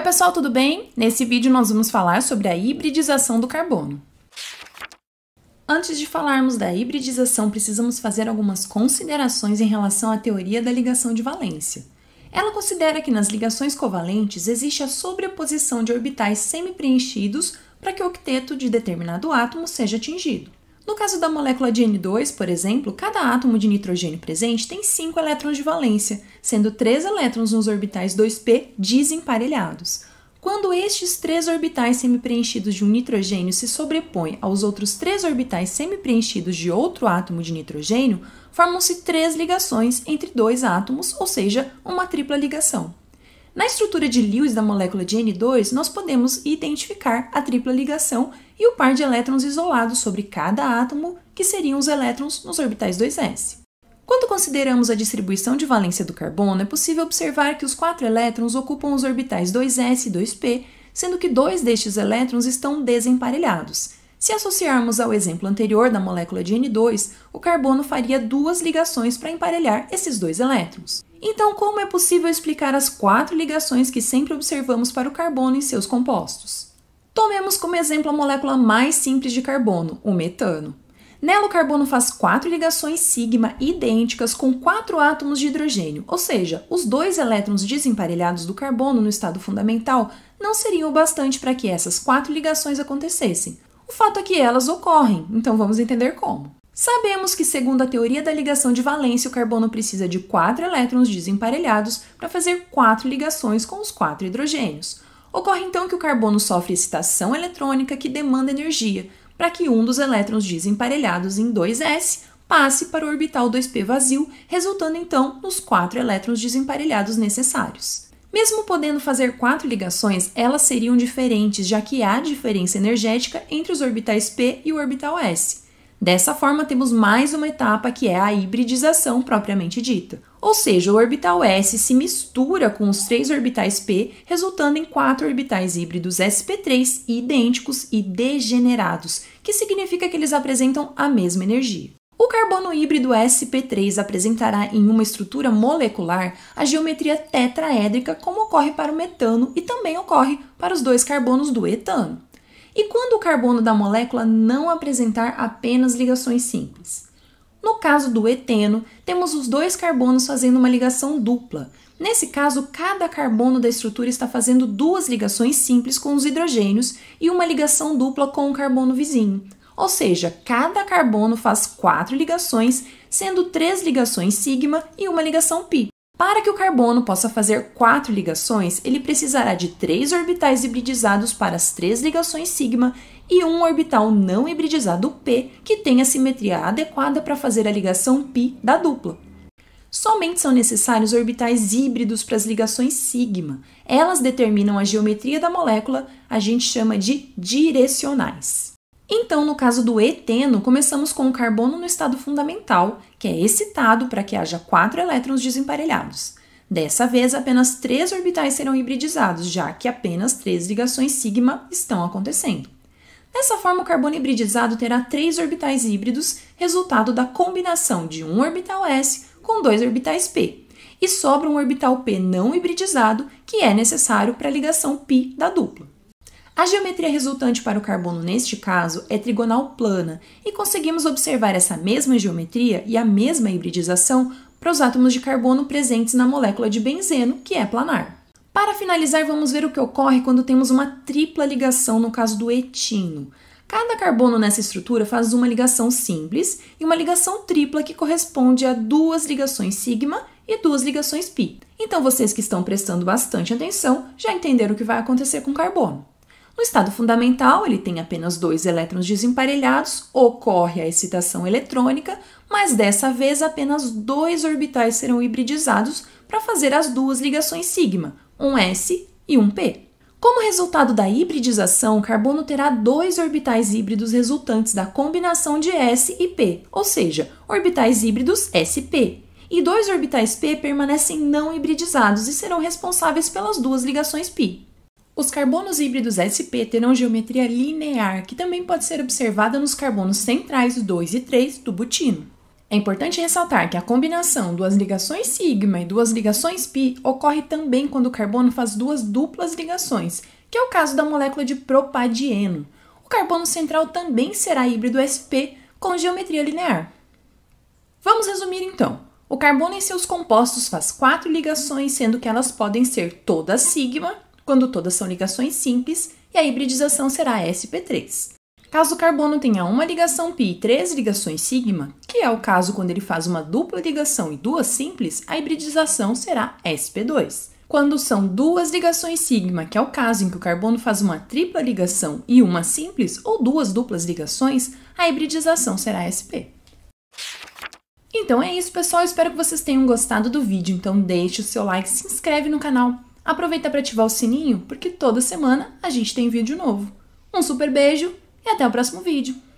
Oi pessoal, tudo bem? Nesse vídeo nós vamos falar sobre a hibridização do carbono. Antes de falarmos da hibridização, precisamos fazer algumas considerações em relação à teoria da ligação de valência. Ela considera que nas ligações covalentes existe a sobreposição de orbitais semi-preenchidos para que o octeto de determinado átomo seja atingido. No caso da molécula de N2, por exemplo, cada átomo de nitrogênio presente tem 5 elétrons de valência, sendo 3 elétrons nos orbitais 2p desemparelhados. Quando estes três orbitais semi-preenchidos de um nitrogênio se sobrepõem aos outros três orbitais semi-preenchidos de outro átomo de nitrogênio, formam-se três ligações entre dois átomos, ou seja, uma tripla ligação. Na estrutura de Lewis da molécula de N2, nós podemos identificar a tripla ligação e o par de elétrons isolados sobre cada átomo, que seriam os elétrons nos orbitais 2s. Quando consideramos a distribuição de valência do carbono, é possível observar que os quatro elétrons ocupam os orbitais 2s e 2p, sendo que dois destes elétrons estão desemparelhados, se associarmos ao exemplo anterior da molécula de N2, o carbono faria duas ligações para emparelhar esses dois elétrons. Então, como é possível explicar as quatro ligações que sempre observamos para o carbono em seus compostos? Tomemos como exemplo a molécula mais simples de carbono, o metano. Nela, o carbono faz quatro ligações sigma idênticas com quatro átomos de hidrogênio, ou seja, os dois elétrons desemparelhados do carbono no estado fundamental não seriam o bastante para que essas quatro ligações acontecessem. O fato é que elas ocorrem, então vamos entender como. Sabemos que, segundo a teoria da ligação de valência, o carbono precisa de quatro elétrons desemparelhados para fazer quatro ligações com os quatro hidrogênios. Ocorre então que o carbono sofre excitação eletrônica que demanda energia para que um dos elétrons desemparelhados em 2s passe para o orbital 2p vazio, resultando então nos quatro elétrons desemparelhados necessários. Mesmo podendo fazer quatro ligações, elas seriam diferentes, já que há diferença energética entre os orbitais P e o orbital S. Dessa forma, temos mais uma etapa que é a hibridização propriamente dita. Ou seja, o orbital S se mistura com os três orbitais P, resultando em quatro orbitais híbridos sp3 idênticos e degenerados, que significa que eles apresentam a mesma energia. O carbono híbrido SP3 apresentará em uma estrutura molecular a geometria tetraédrica, como ocorre para o metano e também ocorre para os dois carbonos do etano. E quando o carbono da molécula não apresentar apenas ligações simples? No caso do eteno, temos os dois carbonos fazendo uma ligação dupla. Nesse caso, cada carbono da estrutura está fazendo duas ligações simples com os hidrogênios e uma ligação dupla com o carbono vizinho, ou seja, cada carbono faz quatro ligações, sendo três ligações sigma e uma ligação pi. Para que o carbono possa fazer quatro ligações, ele precisará de três orbitais hibridizados para as três ligações sigma e um orbital não hibridizado p que tenha simetria adequada para fazer a ligação π da dupla. Somente são necessários orbitais híbridos para as ligações sigma. Elas determinam a geometria da molécula, a gente chama de direcionais. Então, no caso do eteno, começamos com o carbono no estado fundamental, que é excitado para que haja quatro elétrons desemparelhados. Dessa vez, apenas três orbitais serão hibridizados, já que apenas três ligações sigma estão acontecendo. Dessa forma, o carbono hibridizado terá três orbitais híbridos, resultado da combinação de um orbital s com dois orbitais p, e sobra um orbital p não hibridizado que é necessário para a ligação π da dupla. A geometria resultante para o carbono neste caso é trigonal plana e conseguimos observar essa mesma geometria e a mesma hibridização para os átomos de carbono presentes na molécula de benzeno, que é planar. Para finalizar, vamos ver o que ocorre quando temos uma tripla ligação no caso do etino. Cada carbono nessa estrutura faz uma ligação simples e uma ligação tripla que corresponde a duas ligações sigma e duas ligações pi. Então, vocês que estão prestando bastante atenção já entenderam o que vai acontecer com o carbono. No estado fundamental, ele tem apenas dois elétrons desemparelhados, ocorre a excitação eletrônica, mas dessa vez apenas dois orbitais serão hibridizados para fazer as duas ligações sigma, um S e um P. Como resultado da hibridização, o carbono terá dois orbitais híbridos resultantes da combinação de S e P, ou seja, orbitais híbridos SP. E dois orbitais P permanecem não hibridizados e serão responsáveis pelas duas ligações pi. Os carbonos híbridos sp terão geometria linear, que também pode ser observada nos carbonos centrais 2 e 3 do butino. É importante ressaltar que a combinação duas ligações sigma e duas ligações pi ocorre também quando o carbono faz duas duplas ligações, que é o caso da molécula de propadieno. O carbono central também será híbrido sp com geometria linear. Vamos resumir então. O carbono em seus compostos faz quatro ligações, sendo que elas podem ser todas sigma quando todas são ligações simples, e a hibridização será sp3. Caso o carbono tenha uma ligação pi e três ligações sigma, que é o caso quando ele faz uma dupla ligação e duas simples, a hibridização será sp2. Quando são duas ligações sigma, que é o caso em que o carbono faz uma tripla ligação e uma simples, ou duas duplas ligações, a hibridização será sp. Então é isso, pessoal. Espero que vocês tenham gostado do vídeo. Então deixe o seu like, se inscreve no canal Aproveita para ativar o sininho, porque toda semana a gente tem vídeo novo. Um super beijo e até o próximo vídeo!